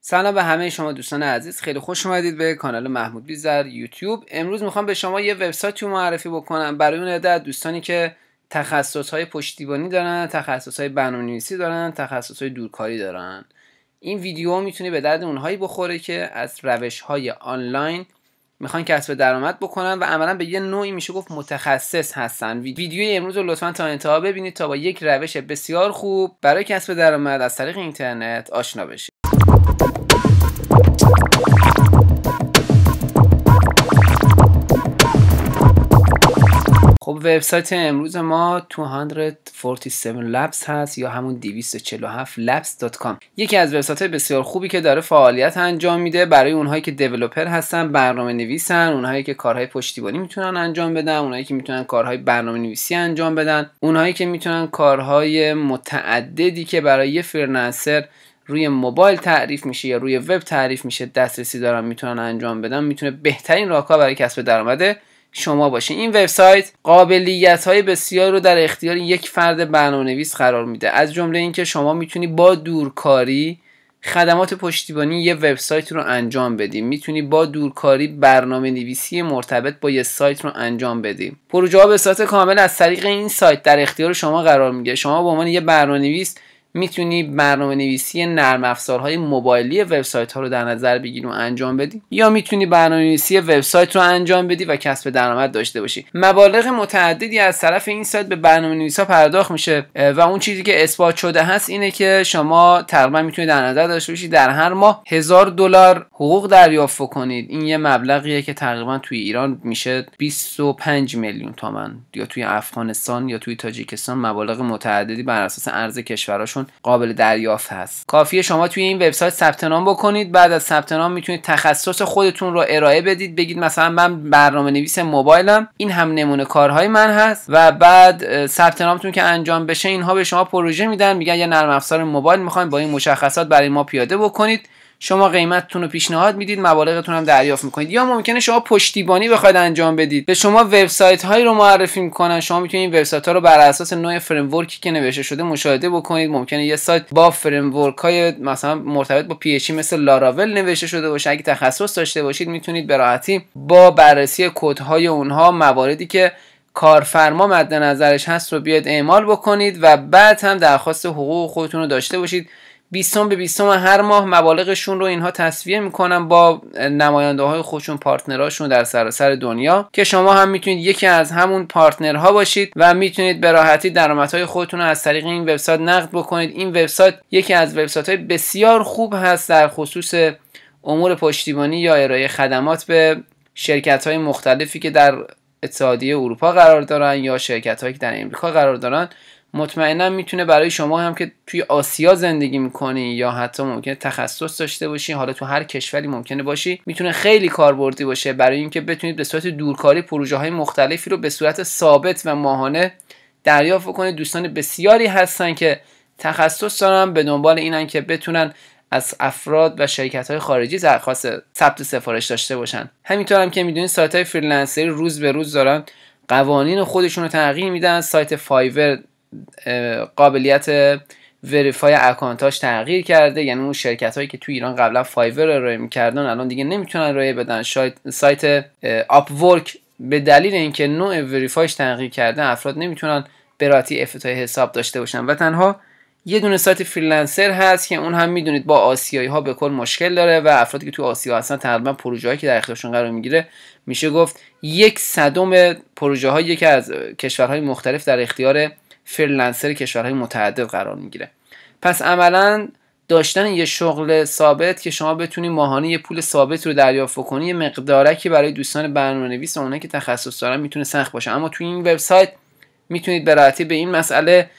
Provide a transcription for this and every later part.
سلام به همه شما دوستان عزیز خیلی خوش اومدید به کانال محمود بیزر یوتیوب امروز میخوام به شما یه وبسایتی معرفی بکنم برای اون عده دوستانی که تخصص های پشتیبانی دارن تخصص های برنامه‌نویسی دارن تخصص های دورکاری دارن این ویدیو میتونه به درد اونهایی بخوره که از روش های آنلاین میخوان کسب درآمد بکنن و عملا به یه نوعی میشه گفت متخصص هستن ویدیو امروز رو لطفا تا انتها ببینید تا با یک روش بسیار خوب برای کسب درآمد از طریق اینترنت آشنا بشید خب وبسایت امروز ما 247 labs هست یا همون 247 labs.com یکی از وبسایت بسیار خوبی که داره فعالیت انجام میده برای اونهایی که دیولپر هستن برنامه نویسن اونهایی که کارهای پشتیبانی میتونن انجام بدن اونهایی که میتونن کارهای برنامه نویسی انجام بدن اونهایی که میتونن کارهای متعددی که برای یه فرنسر روی موبایل تعریف میشه یا روی وب تعریف میشه دسترسی دارن میتونن انجام بدن میتونه بهترین راهکار برای کسب درآمده شما باشه این وبسایت قابلیت های بسیار رو در اختیار یک فرد برنامه‌نویس قرار میده از جمله اینکه شما میتونی با دورکاری خدمات پشتیبانی یه وبسایت رو انجام بدیم میتونی با دورکاری برنامه نویسی مرتبط با یه سایت رو انجام بدیم پروژه ها به صورت کامل از طریق این سایت در اختیار شما قرار میگه شما به عنوان یه برنامه نویس میتونی برنامه نویسی نرم افزارهای موبایلی وبسایت ها رو در نظر بگیری و انجام بدی یا میتونی برنامه نویسی وبسایت رو انجام بدی و کسب درآمد داشته باشی مبالغ متعددی از طرف این سایت به برنامه ها پرداخت میشه و اون چیزی که اثبات شده هست اینه که شما تقریبا میتونید در نظر داشته باشی در هر ماه هزار دلار حقوق دریافت کنید این یه مبلغیه که تقریبا توی ایران میشه 25 میلیون تومن یا توی افغانستان یا توی تاجیکستان مبالغ متعددی بر اساس ارز کشورهاشون قابل دریافت هست کافیه شما توی این وبسایت ثبت نام بکنید بعد از ثبت نام میتونید تخصص خودتون رو ارائه بدید بگید مثلا من برنامه نویس موبایلم این هم نمونه کارهای من هست و بعد ثبت نامتون که انجام بشه اینها به شما پروژه میدن میگن یه نرم افزار موبایل میخوایم با این مشخصات برای ما پیاده بکنید شما قیمتتون رو پیشنهاد میدید مبالغتون هم دریافت میکنید یا ممکنه شما پشتیبانی بخواید انجام بدید به شما وبسایت هایی رو معرفی میکنن شما میتونید این وبسایت ها رو بر اساس نوع فریم که نوشته شده مشاهده بکنید ممکنه یه سایت با فریم های مثلا مرتبط با پی مثل لاراول نوشته شده باشه اگه تخصص داشته باشید میتونید به راحتی با بررسی کد های اونها مواردی که کارفرما مد نظرش هست رو بیاد اعمال بکنید و بعد هم درخواست حقوق خودتون رو داشته باشید بیستم به بیستم هر ماه مبالغشون رو اینها تصویه میکنن با نماینده های خودشون پارتنرهاشون در سراسر دنیا که شما هم میتونید یکی از همون پارتنرها باشید و میتونید به راحتی درآمدهای خودتون رو از طریق این وبسایت نقد بکنید این وبسایت یکی از وبسایت های بسیار خوب هست در خصوص امور پشتیبانی یا ارائه خدمات به شرکت های مختلفی که در اتحادیه اروپا قرار دارن یا شرکت هایی که در امریکا قرار دارن مطمئنا میتونه برای شما هم که توی آسیا زندگی میکنی یا حتی ممکنه تخصص داشته باشی حالا تو هر کشوری ممکنه باشی میتونه خیلی کاربردی باشه برای اینکه بتونید به صورت دورکاری پروژه های مختلفی رو به صورت ثابت و ماهانه دریافت کنید دوستان بسیاری هستن که تخصص دارن به دنبال اینن که بتونن از افراد و شرکت های خارجی درخواست ثبت سفارش داشته باشن همینطور هم که میدونید سایت های فریلنسری روز به روز دارن قوانین خودشون رو تغییر میدن سایت فایور قابلیت وریفای اکانتاش تغییر کرده یعنی اون شرکت هایی که تو ایران قبلا فایور ارائه میکردن الان دیگه نمیتونن ارائه بدن شاید سایت اپ ورک به دلیل اینکه نوع وریفایش تغییر کرده افراد نمیتونن براتی افتای حساب داشته باشن و تنها یه دونه سایت فریلنسر هست که اون هم میدونید با آسیایی ها به کل مشکل داره و افرادی که تو آسیا هستن تقریبا پروژه که در اختیارشون قرار میگیره میشه گفت یک صدم پروژه هایی که از کشورهای مختلف در اختیار فریلنسر کشورهای متعدد قرار میگیره پس عملا داشتن یه شغل ثابت که شما بتونی ماهانه یه پول ثابت رو دریافت کنی یه مقدارکی برای دوستان برنامه‌نویس و اونایی که تخصص دارن میتونه سخت باشه اما توی این وبسایت میتونید به راحتی به این مسئله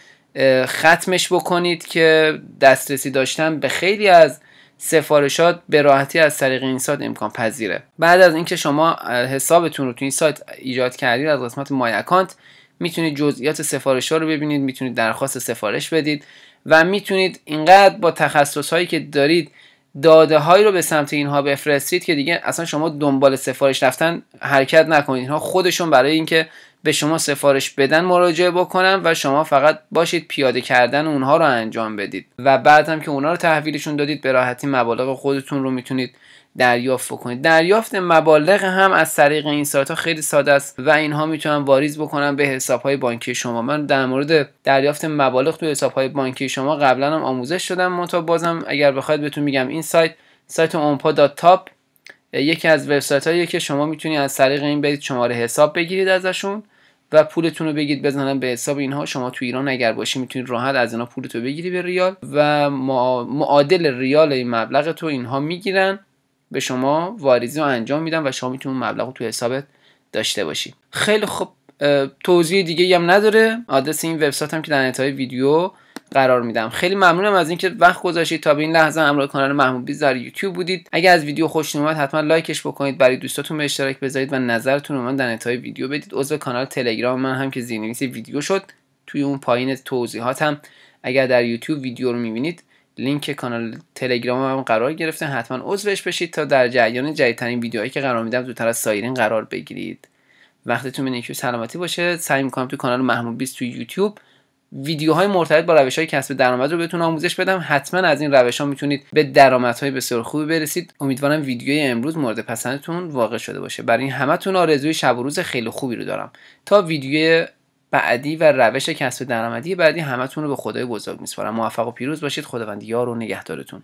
ختمش بکنید که دسترسی داشتن به خیلی از سفارشات به راحتی از طریق این سایت امکان پذیره بعد از اینکه شما حسابتون رو تو این سایت ایجاد کردید از قسمت مای اکانت میتونید جزئیات سفارش ها رو ببینید میتونید درخواست سفارش بدید و میتونید اینقدر با تخصص هایی که دارید داده هایی رو به سمت اینها بفرستید که دیگه اصلا شما دنبال سفارش رفتن حرکت نکنید اینها خودشون برای اینکه به شما سفارش بدن مراجعه بکنم و شما فقط باشید پیاده کردن اونها رو انجام بدید و بعد هم که اونها رو تحویلشون دادید به راحتی مبالغ خودتون رو میتونید دریافت بکنید دریافت مبالغ هم از طریق این سایت ها خیلی ساده است و اینها میتونن واریز بکنن به حساب های بانکی شما من در مورد دریافت مبالغ تو حساب های بانکی شما قبلا هم آموزش شدم منتها بازم اگر بخواید بهتون میگم این سایت سایت اونپاتاپ یکی از وبسایت هایی که شما میتونید از طریق این برید شماره حساب بگیرید ازشون و پولتون رو بگید بزنن به حساب اینها شما تو ایران اگر باشی میتونید راحت از اینا پولتو بگیری به ریال و معادل ریال این مبلغ تو اینها میگیرن به شما واریزی رو انجام میدن و شما میتونید مبلغ رو تو حسابت داشته باشید خیلی خوب توضیح دیگه هم نداره آدرس این وبسایت هم که در انتهای ویدیو قرار میدم خیلی ممنونم از اینکه وقت گذاشتید تا به این لحظه همراه کانال محمود در یوتیوب بودید اگر از ویدیو خوش اومد حتما لایکش بکنید برای دوستاتون به اشتراک بذارید و نظرتون رو من در انتهای ویدیو بدید عضو کانال تلگرام من هم که زیرنویس ویدیو شد توی اون پایین هم. اگر در یوتیوب ویدیو رو میبینید لینک کانال تلگرام هم قرار گرفته حتما عضوش بشید تا در جریان جدیدترین ویدیوهایی که قرار میدم زودتر از سایرین قرار بگیرید وقتتون بینید و سلامتی باشه سعی میکنم تو کانال محمود 20 تو یوتیوب ویدیوهای مرتبط با روش های کسب درآمد رو بهتون آموزش بدم حتما از این روش ها میتونید به درآمدهای بسیار خوبی برسید امیدوارم ویدیوی امروز مورد پسندتون واقع شده باشه برای این همتون آرزوی شب و روز خیلی خوبی رو دارم تا ویدیوی بعدی و روش کسب درآمدی بعدی همتون رو به خدای بزرگ میسپارم موفق و پیروز باشید خداوند یار و نگهدارتون